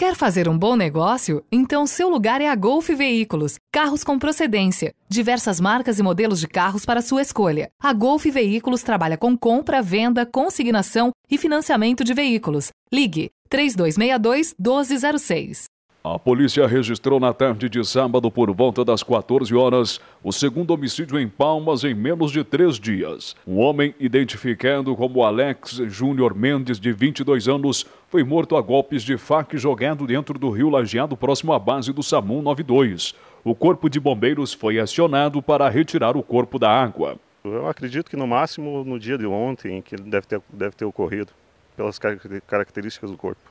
Quer fazer um bom negócio? Então seu lugar é a Golf Veículos. Carros com procedência, diversas marcas e modelos de carros para sua escolha. A Golf Veículos trabalha com compra, venda, consignação e financiamento de veículos. Ligue 3262 1206. A polícia registrou na tarde de sábado, por volta das 14 horas, o segundo homicídio em Palmas em menos de três dias. Um homem, identificado como Alex Júnior Mendes, de 22 anos, foi morto a golpes de faca jogado dentro do rio Lajeado, próximo à base do SAMU 92. O corpo de bombeiros foi acionado para retirar o corpo da água. Eu acredito que no máximo no dia de ontem que deve ter, deve ter ocorrido, pelas características do corpo.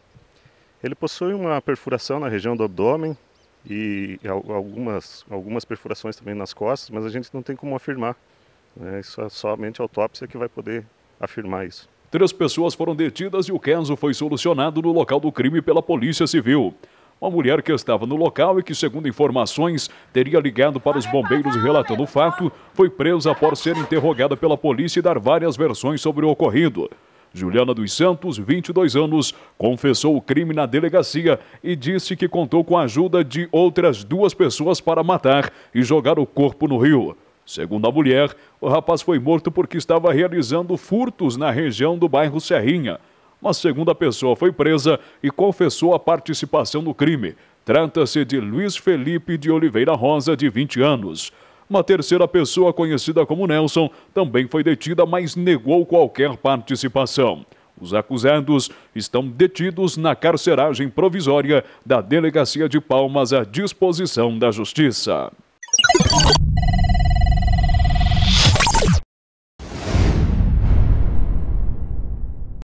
Ele possui uma perfuração na região do abdômen e algumas, algumas perfurações também nas costas, mas a gente não tem como afirmar. Né? Isso é somente a autópsia que vai poder afirmar isso. Três pessoas foram detidas e o caso foi solucionado no local do crime pela Polícia Civil. Uma mulher que estava no local e que, segundo informações, teria ligado para os bombeiros relatando o fato, foi presa após ser interrogada pela polícia e dar várias versões sobre o ocorrido. Juliana dos Santos, 22 anos, confessou o crime na delegacia e disse que contou com a ajuda de outras duas pessoas para matar e jogar o corpo no rio. Segundo a mulher, o rapaz foi morto porque estava realizando furtos na região do bairro Serrinha. Uma segunda pessoa foi presa e confessou a participação no crime. Trata-se de Luiz Felipe de Oliveira Rosa, de 20 anos. Uma terceira pessoa, conhecida como Nelson, também foi detida, mas negou qualquer participação. Os acusados estão detidos na carceragem provisória da Delegacia de Palmas à disposição da Justiça.